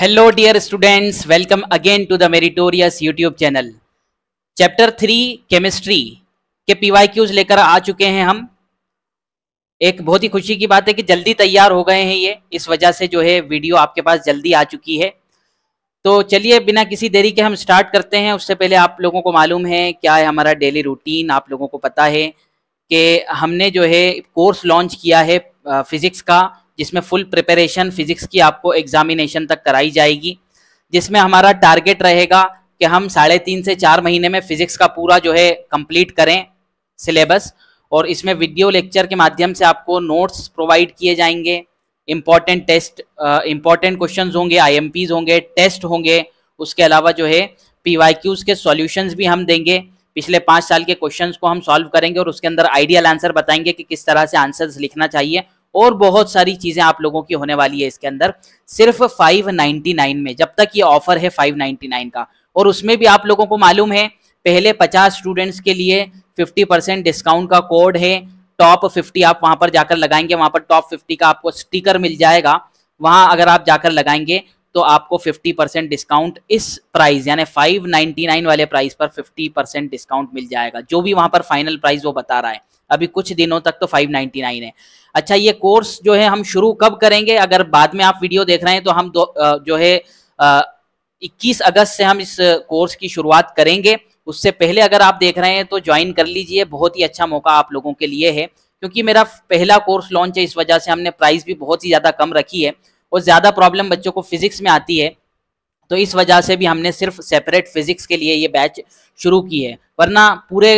hello dear students welcome again to the meritorious YouTube channel chapter three chemistry के Qs लेकर आ चुके हैं हम एक बहुत ही खुशी की बात है कि जल्दी तैयार हो गए हैं ये इस वजह से जो है वीडियो आपके पास जल्दी आ चुकी है तो चलिए बिना किसी देरी के हम स्टार्ट करते हैं उससे पहले आप लोगों को मालूम है क्या है हमारा डेली रूटीन आप लोगों को पता है कि हमने जो है कोर्स लॉन्च किया है फिजिक्स का जिसमें फुल प्रिपरेशन फिजिक्स की आपको एग्जामिनेशन तक कराई जाएगी जिसमें हमारा टारगेट रहेगा कि हम साढ़े तीन से चार महीने में फिजिक्स का पूरा जो है कंप्लीट करें सिलेबस और इसमें वीडियो लेक्चर के माध्यम से आपको नोट्स प्रोवाइड किए जाएंगे इम्पॉर्टेंट टेस्ट इम्पॉर्टेंट क्वेश्चन होंगे आई होंगे टेस्ट होंगे उसके अलावा जो है पी के सॉल्यूशंस भी हम देंगे पिछले पाँच साल के क्वेश्चंस को हम सॉल्व करेंगे और उसके अंदर आइडियल आंसर बताएंगे कि किस तरह से आंसर्स लिखना चाहिए और बहुत सारी चीजें आप लोगों की होने वाली है इसके अंदर सिर्फ 599 में जब तक ये ऑफर है 599 का और उसमें भी आप लोगों को मालूम है पहले 50 स्टूडेंट्स के लिए 50 परसेंट डिस्काउंट का कोड है टॉप 50 आप वहां पर जाकर लगाएंगे वहां पर टॉप 50 का आपको स्टिकर मिल जाएगा वहां अगर आप जाकर लगाएंगे तो आपको 50 परसेंट डिस्काउंट इस प्राइस यानी 599 वाले प्राइस पर 50 परसेंट डिस्काउंट मिल जाएगा जो भी वहां पर फाइनल प्राइस वो बता रहा है अभी कुछ दिनों तक तो 599 है अच्छा ये कोर्स जो है हम शुरू कब करेंगे अगर बाद में आप वीडियो देख रहे हैं तो हम दो, जो है इक्कीस अगस्त से हम इस कोर्स की शुरुआत करेंगे उससे पहले अगर आप देख रहे हैं तो ज्वाइन कर लीजिए बहुत ही अच्छा मौका आप लोगों के लिए है क्योंकि मेरा पहला कोर्स लॉन्च है इस वजह से हमने प्राइस भी बहुत ही ज़्यादा कम रखी है और ज़्यादा प्रॉब्लम बच्चों को फिजिक्स में आती है तो इस वजह से भी हमने सिर्फ सेपरेट फिजिक्स के लिए ये बैच शुरू की है वरना पूरे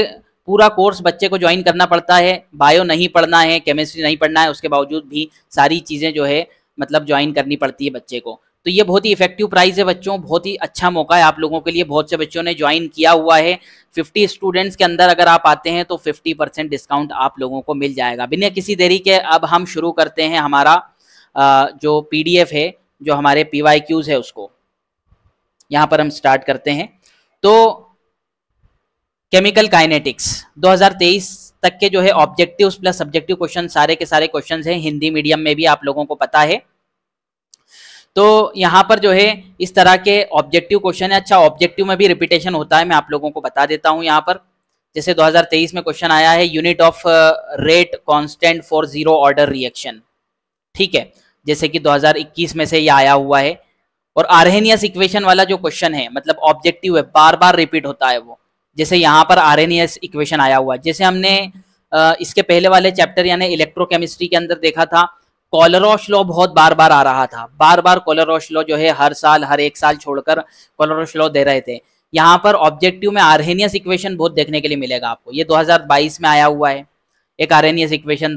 पूरा कोर्स बच्चे को ज्वाइन करना पड़ता है बायो नहीं पढ़ना है केमिस्ट्री नहीं पढ़ना है उसके बावजूद भी सारी चीज़ें जो है मतलब ज्वाइन करनी पड़ती है बच्चे को तो ये बहुत ही इफेक्टिव प्राइस है बच्चों बहुत ही अच्छा मौका है आप लोगों के लिए बहुत से बच्चों ने ज्वाइन किया हुआ है 50 स्टूडेंट्स के अंदर अगर आप आते हैं तो 50 परसेंट डिस्काउंट आप लोगों को मिल जाएगा बिना किसी देरी के अब हम शुरू करते हैं हमारा जो पी है जो हमारे पी है उसको यहाँ पर हम स्टार्ट करते हैं तो केमिकल काइनेटिक्स 2023 तक के जो है ऑब्जेक्टिव प्लस सब्जेक्टिव क्वेश्चन सारे के सारे क्वेश्चन हैं हिंदी मीडियम में भी आप लोगों को पता है तो यहाँ पर जो है इस तरह के ऑब्जेक्टिव क्वेश्चन है अच्छा ऑब्जेक्टिव में भी रिपीटेशन होता है मैं आप लोगों को बता देता हूँ यहाँ पर जैसे 2023 में क्वेश्चन आया है unit of rate constant for zero order reaction ठीक है जैसे कि 2021 में से ये आया हुआ है और आरहेनियस इक्वेशन वाला जो क्वेश्चन है मतलब ऑब्जेक्टिव है बार बार रिपीट होता है वो जैसे यहाँ पर आरहेनियस इक्वेशन आया हुआ है जैसे हमने इसके पहले वाले चैप्टर यानी इलेक्ट्रोकेमिस्ट्री के अंदर देखा था कॉलरोश लॉ बहुत बार बार आ रहा था बार बार कॉलरोश लॉ जो है हर साल हर एक साल छोड़कर कॉलरोश लॉ दे रहे थे यहाँ पर ऑब्जेक्टिव में आरहेनियस इक्वेशन बहुत देखने के लिए मिलेगा आपको ये 2022 में आया हुआ है एक आरहेनियस इक्वेशन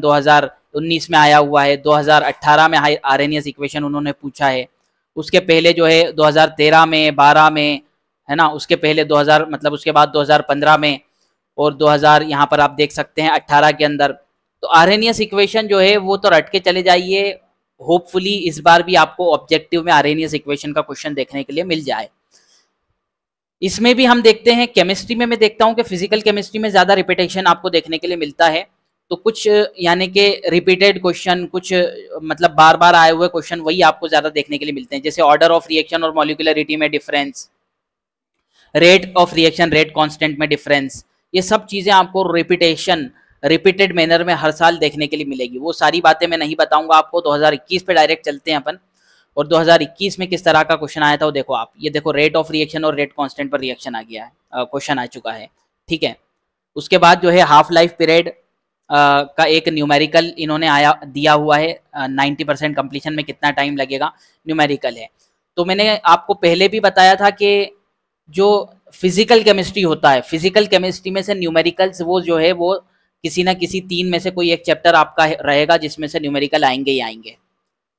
उन्नीस में आया हुआ है 2018 में आरएनएस इक्वेशन उन्होंने पूछा है उसके पहले जो है 2013 में 12 में है ना उसके पहले 2000 मतलब उसके बाद 2015 में और 2000 यहाँ पर आप देख सकते हैं 18 के अंदर तो आर इक्वेशन जो है वो तो रट के चले जाइए होपफुली इस बार भी आपको ऑब्जेक्टिव में आर इक्वेशन का क्वेश्चन देखने के लिए मिल जाए इसमें भी हम देखते हैं केमिस्ट्री में मैं देखता हूं कि फिजिकल केमिस्ट्री में ज्यादा रिपीटेशन आपको देखने के लिए मिलता है तो कुछ यानी कि रिपीटेड क्वेश्चन कुछ मतलब बार बार आए हुए क्वेश्चन वही आपको ज्यादा देखने के लिए मिलते हैं जैसे ऑर्डर ऑफ रिएक्शन और मोलिकुलरिटी में difference rate of reaction rate constant में डिफरेंस ये सब चीजें आपको रिपीटेशन रिपीटेड मैनर में हर साल देखने के लिए मिलेगी वो सारी बातें मैं नहीं बताऊंगा आपको 2021 पे डायरेक्ट चलते हैं अपन और 2021 में किस तरह का क्वेश्चन आया था वो देखो आप ये देखो रेट ऑफ रिएक्शन और रेट कांस्टेंट पर रिएक्शन आ गया है क्वेश्चन आ चुका है ठीक है उसके बाद जो है हाफ लाइफ पीरियड का एक न्यूमेरिकल इन्होंने आया दिया हुआ है नाइन्टी परसेंट कम्प्लीशन में कितना टाइम लगेगा न्यूमेरिकल है तो मैंने आपको पहले भी बताया था कि जो फिजिकल केमिस्ट्री होता है फिजिकल केमिस्ट्री में से न्यूमेरिकल्स वो जो है वो किसी ना किसी तीन में से कोई एक चैप्टर आपका रहेगा जिसमें से न्यूमेरिकल आएंगे ही आएंगे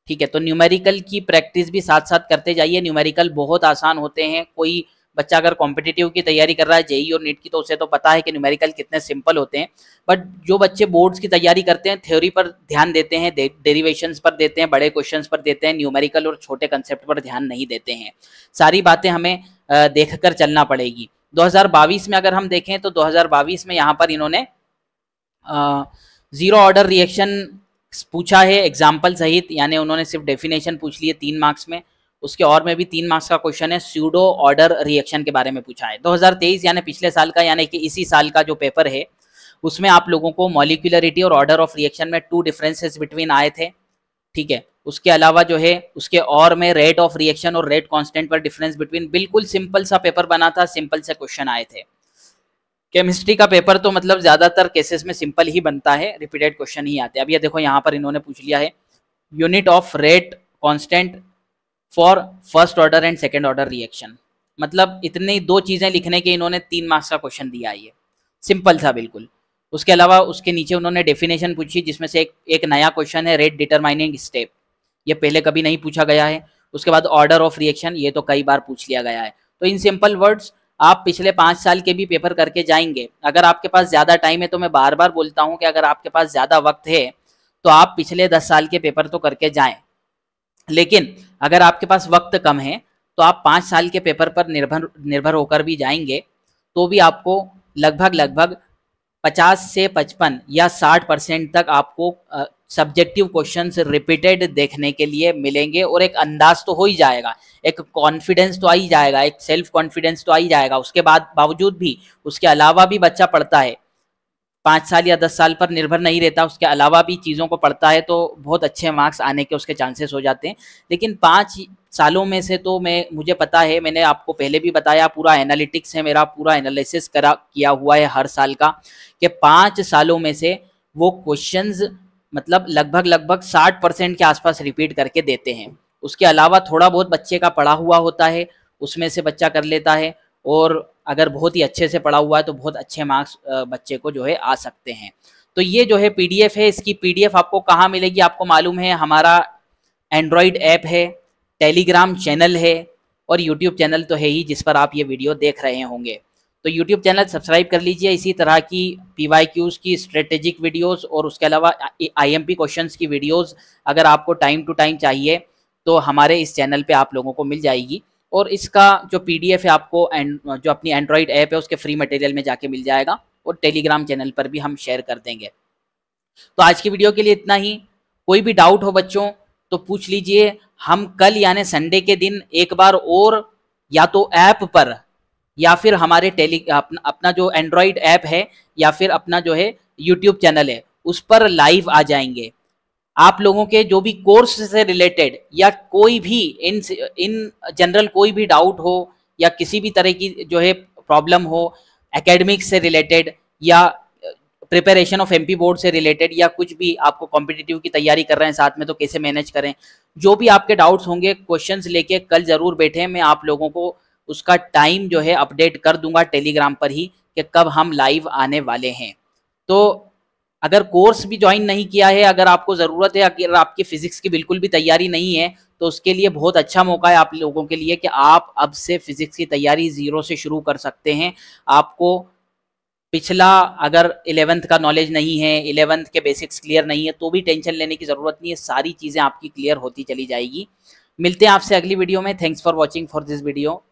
ठीक है तो न्यूमेरिकल की प्रैक्टिस भी साथ साथ करते जाइए न्यूमेरिकल बहुत आसान होते हैं कोई बच्चा अगर कॉम्पिटेटिव की तैयारी कर रहा है जेई और नीट की तो उसे तो पता है कि न्यूमेरिकल कितने सिंपल होते हैं बट जो बच्चे बोर्ड्स की तैयारी करते हैं थ्योरी पर ध्यान देते हैं डेरिवेशंस पर देते हैं बड़े क्वेश्चन पर देते हैं न्यूमेरिकल और छोटे कंसेप्ट पर ध्यान नहीं देते हैं सारी बातें हमें देख चलना पड़ेगी दो में अगर हम देखें तो दो में यहाँ पर इन्होंने ज़ीरो ऑर्डर रिएक्शन पूछा है एग्जाम्पल सहित यानी उन्होंने सिर्फ डेफिनेशन पूछ लिए तीन मार्क्स में उसके और में भी तीन मार्क्स का क्वेश्चन है स्यूडो ऑर्डर रिएक्शन के बारे में पूछा है 2023 यानी पिछले साल का यानी कि इसी साल का जो पेपर है उसमें आप लोगों को मॉलिकुलरिटी और ऑर्डर ऑफ रिएक्शन में टू डिफरेंसेस बिटवीन आए थे ठीक है उसके अलावा जो है उसके और में रेट ऑफ रिएक्शन और रेट कॉन्स्टेंट पर डिफरेंस बिटवीन बिल्कुल सिंपल सा पेपर बना था सिंपल से क्वेश्चन आए थे केमिस्ट्री का पेपर तो मतलब ज्यादातर केसेस में सिंपल ही बनता है रिपीटेड क्वेश्चन ही आते हैं अब ये देखो यहाँ पर इन्होंने पूछ लिया है unit of rate constant for first order and second order reaction मतलब इतनी दो चीज़ें लिखने के इन्होंने तीन मार्क्स का क्वेश्चन दिया ये सिंपल था बिल्कुल उसके अलावा उसके नीचे उन्होंने डेफिनेशन पूछी जिसमें से एक एक नया क्वेश्चन है रेट डिटरमाइनिंग स्टेप ये पहले कभी नहीं पूछा गया है उसके बाद ऑर्डर ऑफ रिएक्शन ये तो कई बार पूछ लिया गया है तो इन सिंपल वर्ड्स आप पिछले पाँच साल के भी पेपर करके जाएंगे अगर आपके पास ज़्यादा टाइम है तो मैं बार बार बोलता हूँ कि अगर आपके पास ज़्यादा वक्त है तो आप पिछले दस साल के पेपर तो करके जाएँ लेकिन अगर आपके पास वक्त कम है तो आप पाँच साल के पेपर पर निर्भर निर्भर होकर भी जाएंगे तो भी आपको लगभग लगभग पचास से पचपन या साठ परसेंट तक आपको सब्जेक्टिव क्वेश्चन रिपीटेड देखने के लिए मिलेंगे और एक अंदाज तो हो ही जाएगा एक कॉन्फिडेंस तो आ ही जाएगा एक सेल्फ कॉन्फिडेंस तो आ ही जाएगा उसके बाद बावजूद भी उसके अलावा भी बच्चा पढ़ता है पाँच साल या दस साल पर निर्भर नहीं रहता उसके अलावा भी चीज़ों को पढ़ता है तो बहुत अच्छे मार्क्स आने के उसके चांसेस हो जाते हैं लेकिन पाँच सालों में से तो मैं मुझे पता है मैंने आपको पहले भी बताया पूरा एनालिटिक्स है मेरा पूरा एनालिसिस करा किया हुआ है हर साल का कि पाँच सालों में से वो क्वेश्चंस मतलब लगभग लगभग साठ परसेंट के आसपास रिपीट करके देते हैं उसके अलावा थोड़ा बहुत बच्चे का पढ़ा हुआ होता है उसमें से बच्चा कर लेता है और अगर बहुत ही अच्छे से पढ़ा हुआ है तो बहुत अच्छे मार्क्स बच्चे को जो है आ सकते हैं तो ये जो है पीडीएफ है इसकी पीडीएफ आपको कहाँ मिलेगी आपको मालूम है हमारा एंड्रॉयड ऐप है टेलीग्राम चैनल है और यूट्यूब चैनल तो है ही जिस पर आप ये वीडियो देख रहे होंगे तो यूट्यूब चैनल सब्सक्राइब कर लीजिए इसी तरह की पी वाई क्यूज़ की स्ट्रेटेजिक वीडियोस और उसके अलावा आई एम पी क्वेश्चन की वीडियोस अगर आपको टाइम टू टाइम चाहिए तो हमारे इस चैनल पे आप लोगों को मिल जाएगी और इसका जो पीडीएफ है आपको जो अपनी एंड्रॉयड ऐप है उसके फ्री मटेरियल में जाके मिल जाएगा और टेलीग्राम चैनल पर भी हम शेयर कर देंगे तो आज की वीडियो के लिए इतना ही कोई भी डाउट हो बच्चों तो पूछ लीजिए हम कल यानी संडे के दिन एक बार और या तो ऐप पर या फिर हमारे टेली अपना जो एंड्रॉयड ऐप है या फिर अपना जो है यूट्यूब चैनल है उस पर लाइव आ जाएंगे आप लोगों के जो भी कोर्स से रिलेटेड या कोई भी इन इन जनरल कोई भी डाउट हो या किसी भी तरह की जो है प्रॉब्लम हो एकेडमिक से रिलेटेड या प्रिपरेशन ऑफ एमपी बोर्ड से रिलेटेड या कुछ भी आपको कॉम्पिटिटिव की तैयारी कर रहे हैं साथ में तो कैसे मैनेज करें जो भी आपके डाउट्स होंगे क्वेश्चंस लेके कल जरूर बैठे मैं आप लोगों को उसका टाइम जो है अपडेट कर दूंगा टेलीग्राम पर ही कि कब हम लाइव आने वाले हैं तो अगर कोर्स भी ज्वाइन नहीं किया है अगर आपको ज़रूरत है अगर आपकी फ़िज़िक्स की बिल्कुल भी तैयारी नहीं है तो उसके लिए बहुत अच्छा मौका है आप लोगों के लिए कि आप अब से फ़िज़िक्स की तैयारी ज़ीरो से शुरू कर सकते हैं आपको पिछला अगर एलेवंथ का नॉलेज नहीं है एलेवंथ के बेसिक्स क्लियर नहीं है तो भी टेंशन लेने की ज़रूरत नहीं है सारी चीज़ें आपकी क्लियर होती चली जाएगी मिलते हैं आपसे अगली वीडियो में thanks for watching for this video